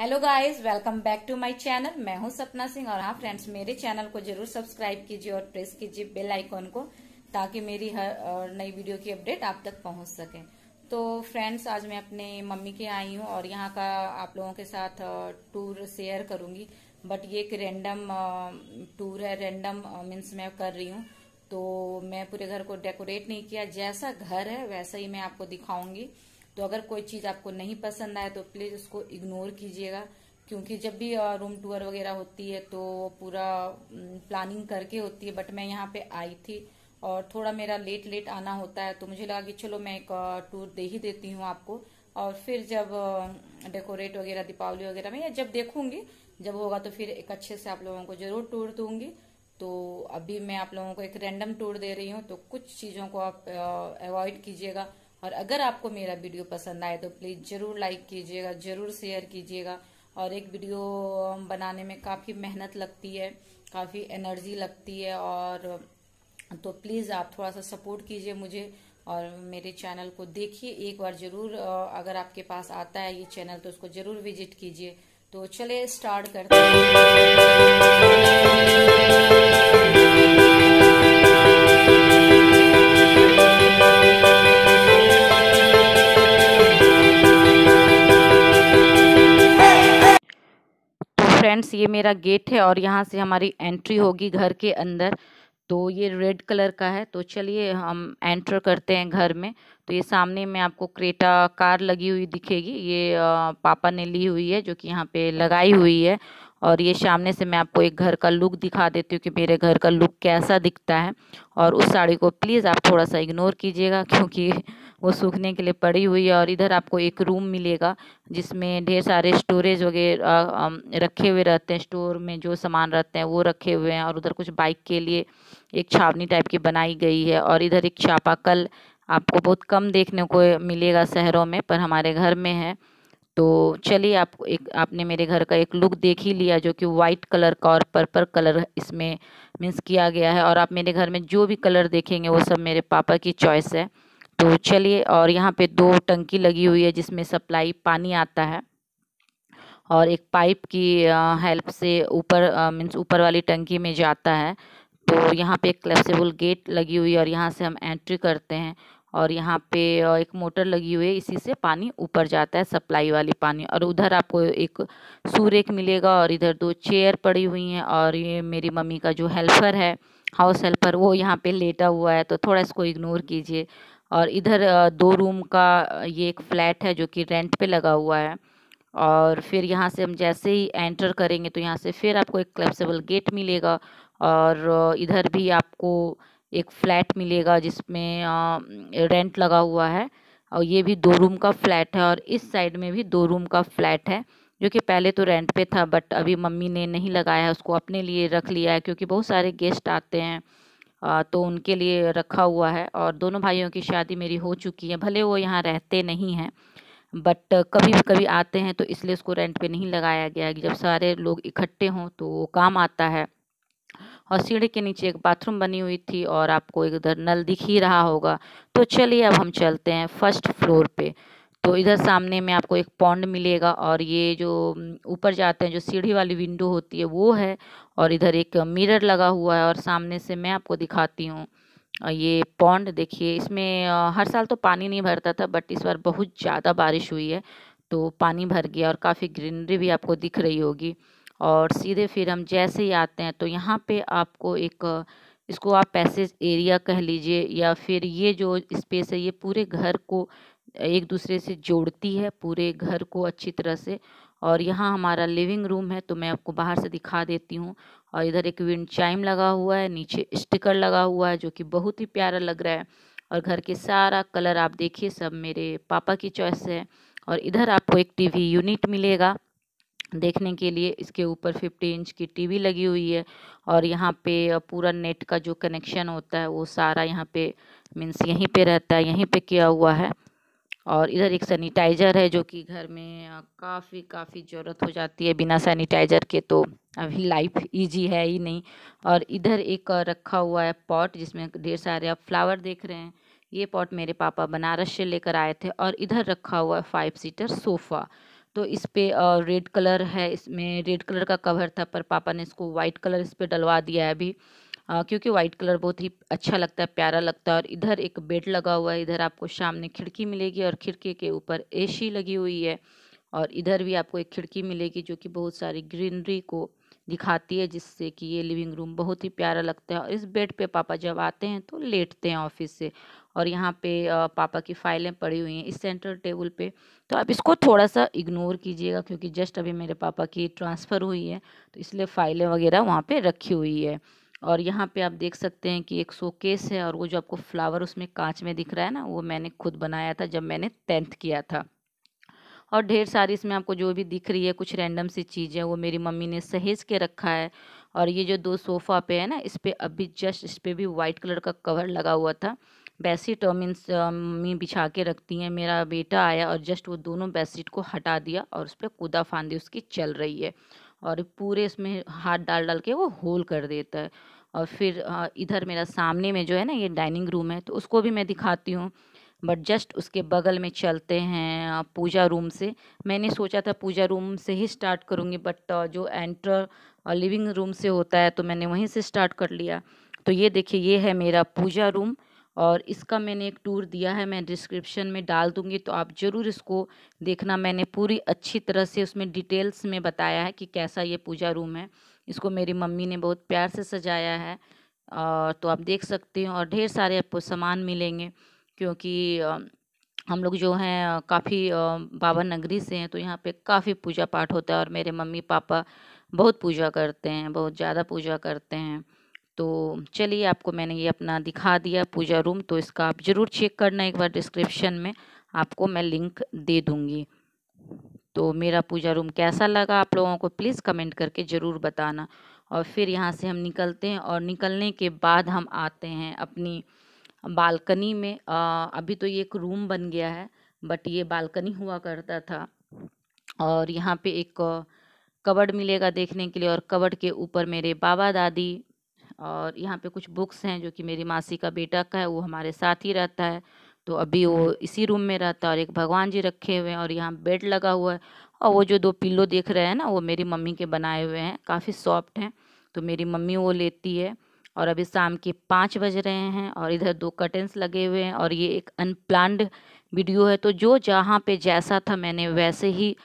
hello guys welcome back to my channel मैं हूं सपना सिंह और हाँ फ्रेंड्स मेरे चैनल को जरूर सब्सक्राइब कीजिए और प्रेस कीजिए बेल आइकॉन को ताकि मेरी हर नई वीडियो की अपडेट आप तक पहुंच सके तो फ्रेंड्स आज मैं अपने मम्मी के आई हूं और यहाँ का आप लोगों के साथ टूर शेयर करूंगी बट ये एक रेंडम टूर है रेंडम मीन्स मैं कर रही हूँ तो मैं पूरे घर को डेकोरेट नहीं किया जैसा घर है वैसा ही मैं आपको दिखाऊंगी तो अगर कोई चीज़ आपको नहीं पसंद आए तो प्लीज़ उसको इग्नोर कीजिएगा क्योंकि जब भी रूम टूर वगैरह होती है तो पूरा प्लानिंग करके होती है बट मैं यहाँ पे आई थी और थोड़ा मेरा लेट लेट आना होता है तो मुझे लगा कि चलो मैं एक टूर दे ही देती हूँ आपको और फिर जब डेकोरेट वगैरह दीपावली वगैरह में या जब देखूंगी जब होगा तो फिर एक अच्छे से आप लोगों को जरूर टूर दूंगी तो अभी मैं आप लोगों को एक रैंडम टूर दे रही हूँ तो कुछ चीज़ों को आप अवॉइड कीजिएगा और अगर आपको मेरा वीडियो पसंद आए तो प्लीज़ ज़रूर लाइक कीजिएगा ज़रूर शेयर कीजिएगा और एक वीडियो बनाने में काफ़ी मेहनत लगती है काफ़ी एनर्जी लगती है और तो प्लीज़ आप थोड़ा सा सपोर्ट कीजिए मुझे और मेरे चैनल को देखिए एक बार ज़रूर अगर आपके पास आता है ये चैनल तो उसको ज़रूर विजिट कीजिए तो चले स्टार्ट करते हैं फ्रेंड्स ये मेरा गेट है और यहाँ से हमारी एंट्री होगी घर के अंदर तो ये रेड कलर का है तो चलिए हम एंटर करते हैं घर में तो ये सामने में आपको क्रेटा कार लगी हुई दिखेगी ये पापा ने ली हुई है जो कि यहाँ पे लगाई हुई है और ये सामने से मैं आपको एक घर का लुक दिखा देती हूँ कि मेरे घर का लुक कैसा दिखता है और उस साड़ी को प्लीज़ आप थोड़ा सा इग्नोर कीजिएगा क्योंकि वो सूखने के लिए पड़ी हुई है और इधर आपको एक रूम मिलेगा जिसमें ढेर सारे स्टोरेज वगैरह रखे हुए रहते हैं स्टोर में जो सामान रहते हैं वो रखे हुए हैं और उधर कुछ बाइक के लिए एक छावनी टाइप की बनाई गई है और इधर एक छापाकल आपको बहुत कम देखने को मिलेगा शहरों में पर हमारे घर में है तो चलिए आप एक आपने मेरे घर का एक लुक देख ही लिया जो कि वाइट कलर का और पर्पल कलर इसमें मीन्स किया गया है और आप मेरे घर में जो भी कलर देखेंगे वो सब मेरे पापा की चॉइस है तो चलिए और यहाँ पे दो टंकी लगी हुई है जिसमें सप्लाई पानी आता है और एक पाइप की हेल्प से ऊपर मीन्स ऊपर वाली टंकी में जाता है तो यहाँ पे एक फ्लेक्सिबल गेट लगी हुई है और यहाँ से हम एंट्री करते हैं और यहाँ पे एक मोटर लगी हुई है इसी से पानी ऊपर जाता है सप्लाई वाली पानी और उधर आपको एक सूर्य मिलेगा और इधर दो चेयर पड़ी हुई हैं और ये मेरी मम्मी का जो हेल्पर है हाउस हेल्पर वो यहाँ पे लेटा हुआ है तो थोड़ा इसको इग्नोर कीजिए और इधर दो रूम का ये एक फ्लैट है जो कि रेंट पे लगा हुआ है और फिर यहाँ से हम जैसे ही एंटर करेंगे तो यहाँ से फिर आपको एक क्लेप्सेबल गेट मिलेगा और इधर भी आपको एक फ्लैट मिलेगा जिसमें रेंट लगा हुआ है और ये भी दो रूम का फ्लैट है और इस साइड में भी दो रूम का फ्लैट है जो कि पहले तो रेंट पे था बट अभी मम्मी ने नहीं लगाया है उसको अपने लिए रख लिया है क्योंकि बहुत सारे गेस्ट आते हैं तो उनके लिए रखा हुआ है और दोनों भाइयों की शादी मेरी हो चुकी है भले वो यहाँ रहते नहीं हैं बट कभी कभी आते हैं तो इसलिए उसको रेंट पे नहीं लगाया गया है जब सारे लोग इकट्ठे हों तो वो काम आता है और सीढ़ी के नीचे एक बाथरूम बनी हुई थी और आपको इधर नल दिख ही रहा होगा तो चलिए अब हम चलते हैं फर्स्ट फ्लोर पे तो इधर सामने में आपको एक पॉन्ड मिलेगा और ये जो ऊपर जाते हैं जो सीढ़ी वाली विंडो होती है वो है और इधर एक मिरर लगा हुआ है और सामने से मैं आपको दिखाती हूँ ये पॉन्ड देखिए इसमें हर साल तो पानी नहीं भरता था बट इस बार बहुत ज़्यादा बारिश हुई है तो पानी भर गया और काफ़ी ग्रीनरी भी आपको दिख रही होगी और सीधे फिर हम जैसे ही आते हैं तो यहाँ पे आपको एक इसको आप पैसेज एरिया कह लीजिए या फिर ये जो स्पेस है ये पूरे घर को एक दूसरे से जोड़ती है पूरे घर को अच्छी तरह से और यहाँ हमारा लिविंग रूम है तो मैं आपको बाहर से दिखा देती हूँ और इधर एक विंड चाइम लगा हुआ है नीचे स्टिकर लगा हुआ है जो कि बहुत ही प्यारा लग रहा है और घर के सारा कलर आप देखिए सब मेरे पापा की चॉइस है और इधर आपको एक टीवी यूनिट मिलेगा देखने के लिए इसके ऊपर 50 इंच की टीवी लगी हुई है और यहाँ पे पूरा नेट का जो कनेक्शन होता है वो सारा यहाँ पे मीन्स यहीं पे रहता है यहीं पे किया हुआ है और इधर एक सैनिटाइज़र है जो कि घर में काफ़ी काफ़ी ज़रूरत हो जाती है बिना सैनिटाइज़र के तो अभी लाइफ इजी है ही नहीं और इधर एक रखा हुआ है पॉट जिसमें ढेर सारे आप फ्लावर देख रहे हैं ये पॉट मेरे पापा बनारस से लेकर आए थे और इधर रखा हुआ है फाइव सीटर सोफ़ा तो इस पर रेड कलर है इसमें रेड कलर का कवर था पर पापा ने इसको वाइट कलर इस पर डलवा दिया है अभी क्योंकि वाइट कलर बहुत ही अच्छा लगता है प्यारा लगता है और इधर एक बेड लगा हुआ है इधर आपको सामने खिड़की मिलेगी और खिड़की के ऊपर एसी लगी हुई है और इधर भी आपको एक खिड़की मिलेगी जो कि बहुत सारी ग्रीनरी को दिखाती है जिससे कि ये लिविंग रूम बहुत ही प्यारा लगता है और इस बेड पे पापा जब आते हैं तो लेटते हैं ऑफिस से और यहाँ पे पापा की फाइलें पड़ी हुई हैं इस सेंटर टेबल पे तो आप इसको थोड़ा सा इग्नोर कीजिएगा क्योंकि जस्ट अभी मेरे पापा की ट्रांसफ़र हुई है तो इसलिए फ़ाइलें वगैरह वहाँ पर रखी हुई है और यहाँ पे आप देख सकते हैं कि एक शोकेस है और वो जो आपको फ्लावर उसमें कांच में दिख रहा है ना वो मैंने खुद बनाया था जब मैंने टेंथ किया था और ढेर सारी इसमें आपको जो भी दिख रही है कुछ रैंडम सी चीज़ें वो मेरी मम्मी ने सहेज के रखा है और ये जो दो सोफ़ा पे है ना इस पर अभी जस्ट इस पर भी वाइट कलर का कवर लगा हुआ था बेडशीट मीन्स मम्मी बिछा के रखती हैं मेरा बेटा आया और जस्ट वो दोनों बेडशीट को हटा दिया और उस पर कूदा फांदी उसकी चल रही है और पूरे इसमें हाथ डाल डाल के वो होल कर देता है और फिर इधर मेरा सामने में जो है ना ये डाइनिंग रूम है तो उसको भी मैं दिखाती हूँ बट जस्ट उसके बगल में चलते हैं पूजा रूम से मैंने सोचा था पूजा रूम से ही स्टार्ट करूँगी बट जो एंट्र लिविंग रूम से होता है तो मैंने वहीं से स्टार्ट कर लिया तो ये देखिए ये है मेरा पूजा रूम और इसका मैंने एक टूर दिया है मैं डिस्क्रिप्शन में डाल दूँगी तो आप ज़रूर इसको देखना मैंने पूरी अच्छी तरह से उसमें डिटेल्स में बताया है कि कैसा ये पूजा रूम है इसको मेरी मम्मी ने बहुत प्यार से सजाया है और तो आप देख सकते हैं और ढेर सारे आपको सामान मिलेंगे क्योंकि हम लोग जो हैं काफ़ी बाबा नगरी से हैं तो यहाँ पे काफ़ी पूजा पाठ होता है और मेरे मम्मी पापा बहुत पूजा करते हैं बहुत ज़्यादा पूजा करते हैं तो चलिए आपको मैंने ये अपना दिखा दिया पूजा रूम तो इसका आप ज़रूर चेक करना एक बार डिस्क्रिप्शन में आपको मैं लिंक दे दूँगी तो मेरा पूजा रूम कैसा लगा आप लोगों को प्लीज़ कमेंट करके ज़रूर बताना और फिर यहाँ से हम निकलते हैं और निकलने के बाद हम आते हैं अपनी बालकनी में आ, अभी तो ये एक रूम बन गया है बट ये बालकनी हुआ करता था और यहाँ पे एक कवर्ड मिलेगा देखने के लिए और कवर्ड के ऊपर मेरे बाबा दादी और यहाँ पे कुछ बुक्स हैं जो कि मेरी मासी का बेटा का है वो हमारे साथ ही रहता है तो अभी वो इसी रूम में रहता है और एक भगवान जी रखे हुए हैं और यहाँ बेड लगा हुआ है और वो जो दो पिल्लो देख रहे हैं ना वो मेरी मम्मी के बनाए हुए हैं काफ़ी सॉफ्ट हैं तो मेरी मम्मी वो लेती है और अभी शाम के पाँच बज रहे हैं और इधर दो कटेंस लगे हुए हैं और ये एक अनप्लान्ड वीडियो है तो जो जहाँ पे जैसा था मैंने वैसे ही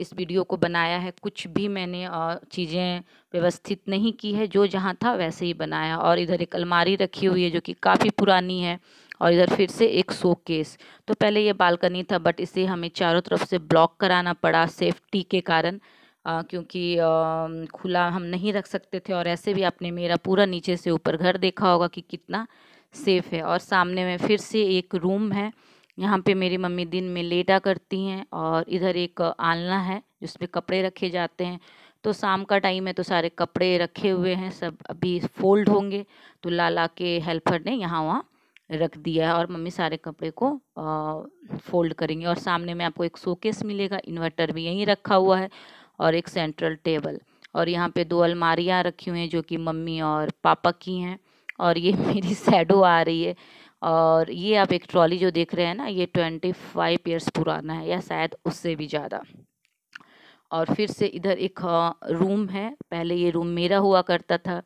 इस वीडियो को बनाया है कुछ भी मैंने चीज़ें व्यवस्थित नहीं की है जो जहाँ था वैसे ही बनाया और इधर एक अलमारी रखी हुई है जो कि काफ़ी पुरानी है और इधर फिर से एक सो केस तो पहले ये बालकनी था बट इसे हमें चारों तरफ से ब्लॉक कराना पड़ा सेफ्टी के कारण आ, क्योंकि आ, खुला हम नहीं रख सकते थे और ऐसे भी आपने मेरा पूरा नीचे से ऊपर घर देखा होगा कि कितना सेफ़ है और सामने में फिर से एक रूम है यहाँ पे मेरी मम्मी दिन में लेटा करती हैं और इधर एक आलना है जिसमें कपड़े रखे जाते हैं तो शाम का टाइम है तो सारे कपड़े रखे हुए हैं सब अभी फोल्ड होंगे तो लाला के हेल्पर ने यहाँ वहाँ रख दिया है और मम्मी सारे कपड़े को आ, फोल्ड करेंगे और सामने में आपको एक शोकेस मिलेगा इन्वर्टर भी यहीं रखा हुआ है और एक सेंट्रल टेबल और यहाँ पे दो अलमारियाँ रखी हुई हैं जो कि मम्मी और पापा की हैं और ये मेरी सैडो आ रही है और ये आप एक ट्रॉली जो देख रहे हैं ना ये ट्वेंटी फाइव ईयर्स पुराना है या शायद उससे भी ज़्यादा और फिर से इधर एक रूम है पहले ये रूम मेरा हुआ करता था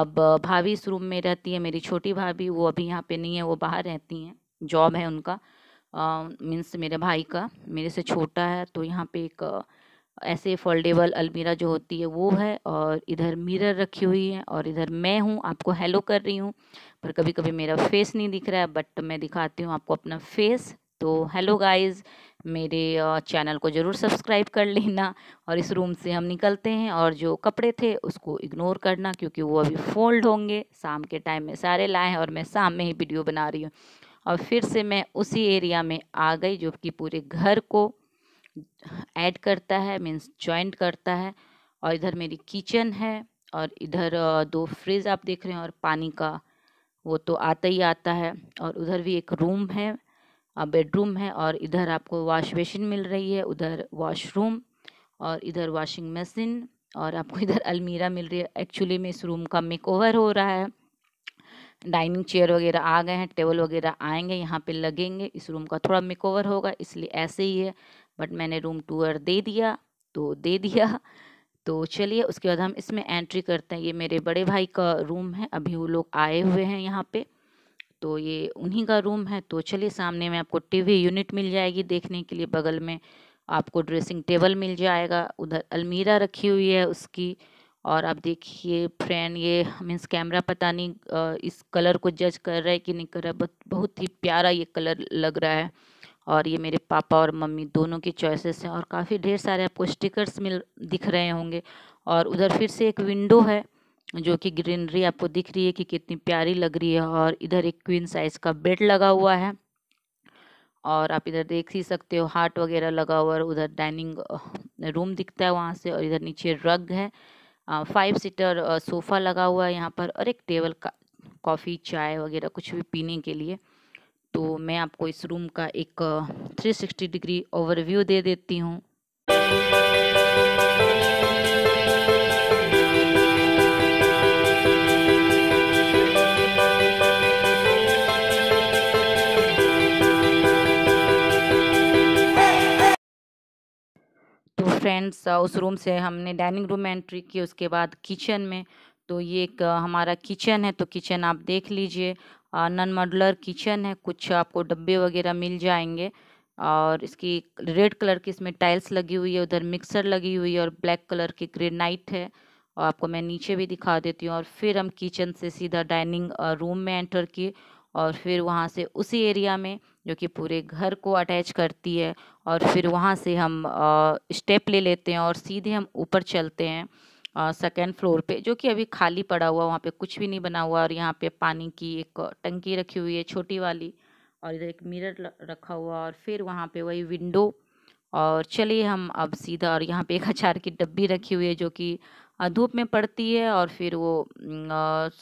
अब भाभी इस रूम में रहती है मेरी छोटी भाभी वो अभी यहाँ पे नहीं है वो बाहर रहती हैं जॉब है उनका मीन्स मेरे भाई का मेरे से छोटा है तो यहाँ पे एक ऐसे फोल्डेबल अलमीरा जो होती है वो है और इधर मिरर रखी हुई है और इधर मैं हूँ आपको हेलो कर रही हूँ पर कभी कभी मेरा फेस नहीं दिख रहा है बट मैं दिखाती हूँ आपको अपना फेस तो हेलो गाइस मेरे चैनल को ज़रूर सब्सक्राइब कर लेना और इस रूम से हम निकलते हैं और जो कपड़े थे उसको इग्नोर करना क्योंकि वो अभी फोल्ड होंगे शाम के टाइम में सारे लाए हैं और मैं शाम में ही वीडियो बना रही हूँ और फिर से मैं उसी एरिया में आ गई जो कि पूरे घर को ऐड करता है मीन्स ज्वाइंट करता है और इधर मेरी किचन है और इधर दो फ्रिज आप देख रहे हैं और पानी का वो तो आता ही आता है और उधर भी एक रूम है बेडरूम है और इधर आपको वॉश बेसिन मिल रही है उधर वॉशरूम और इधर वॉशिंग मशीन और आपको इधर अलमीरा मिल रही है एक्चुअली में इस रूम का मेक ओवर हो रहा है डाइनिंग चेयर वगैरह आ गए हैं टेबल वगैरह आएंगे यहाँ पे लगेंगे इस रूम का थोड़ा मेक ओवर होगा इसलिए ऐसे ही है बट मैंने रूम टूअर दे दिया तो दे दिया तो चलिए उसके बाद हम इसमें एंट्री करते हैं ये मेरे बड़े भाई का रूम है अभी वो लोग आए हुए हैं यहाँ पे तो ये उन्हीं का रूम है तो चलिए सामने में आपको टीवी यूनिट मिल जाएगी देखने के लिए बगल में आपको ड्रेसिंग टेबल मिल जाएगा उधर अलमीरा रखी हुई है उसकी और आप देखिए फ्रेंड ये मीन्स कैमरा पता नहीं इस कलर को जज कर रहा है कि नहीं कर रहा है बहुत ही प्यारा ये कलर लग रहा है और ये मेरे पापा और मम्मी दोनों की चॉइसेस हैं और काफ़ी ढेर सारे आपको स्टिकर्स मिल दिख रहे होंगे और उधर फिर से एक विंडो है जो कि ग्रीनरी आपको दिख रही है कि कितनी प्यारी लग रही है और इधर एक क्वीन साइज़ का बेड लगा हुआ है और आप इधर देख ही सकते हो हार्ट वगैरह लगा हुआ है उधर डाइनिंग रूम दिखता है वहाँ से और इधर नीचे रग है फाइव सीटर सोफ़ा लगा हुआ है यहाँ पर और एक टेबल का कॉफ़ी चाय वगैरह कुछ भी पीने के लिए तो मैं आपको इस रूम का एक 360 डिग्री ओवरव्यू दे देती हूँ फ्रेंड्स तो उस रूम से हमने डाइनिंग रूम में एंट्री की उसके बाद किचन में तो ये एक हमारा किचन है तो किचन आप देख लीजिए नन मॉडुलर किचन है कुछ आपको डब्बे वगैरह मिल जाएंगे और इसकी रेड कलर की इसमें टाइल्स लगी हुई है उधर मिक्सर लगी हुई है और ब्लैक कलर की ग्रेनाइट है और आपको मैं नीचे भी दिखा देती हूँ और फिर हम किचन से सीधा डाइनिंग रूम में एंटर किए और फिर वहाँ से उसी एरिया में जो कि पूरे घर को अटैच करती है और फिर वहाँ से हम स्टेप ले लेते हैं और सीधे हम ऊपर चलते हैं सेकेंड फ्लोर पे जो कि अभी खाली पड़ा हुआ वहाँ पे कुछ भी नहीं बना हुआ और यहाँ पे पानी की एक टंकी रखी हुई है छोटी वाली और इधर एक मिरर रखा हुआ और फिर वहाँ पे वही विंडो और चलिए हम अब सीधा और यहाँ पे एक अचार की डब्बी रखी हुई है जो कि धूप में पड़ती है और फिर वो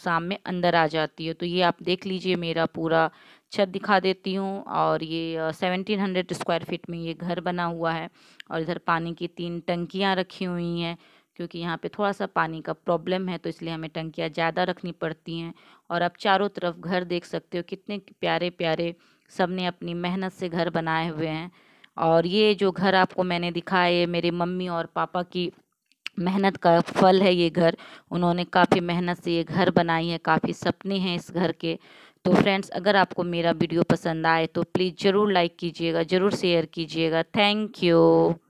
शाम में अंदर आ जाती है तो ये आप देख लीजिए मेरा पूरा छत दिखा देती हूँ और ये सेवनटीन हंड्रेड स्क्वायर फीट में ये घर बना हुआ है और इधर पानी की तीन टंकियाँ रखी हुई हैं क्योंकि यहाँ पे थोड़ा सा पानी का प्रॉब्लम है तो इसलिए हमें टंकियाँ ज़्यादा रखनी पड़ती हैं और आप चारों तरफ घर देख सकते हो कितने प्यारे प्यारे सब ने अपनी मेहनत से घर बनाए हुए हैं और ये जो घर आपको मैंने है मेरे मम्मी और पापा की मेहनत का फल है ये घर उन्होंने काफ़ी मेहनत से ये घर बनाई है काफ़ी सपने हैं इस घर के तो फ्रेंड्स अगर आपको मेरा वीडियो पसंद आए तो प्लीज़ ज़रूर लाइक कीजिएगा ज़रूर शेयर कीजिएगा थैंक यू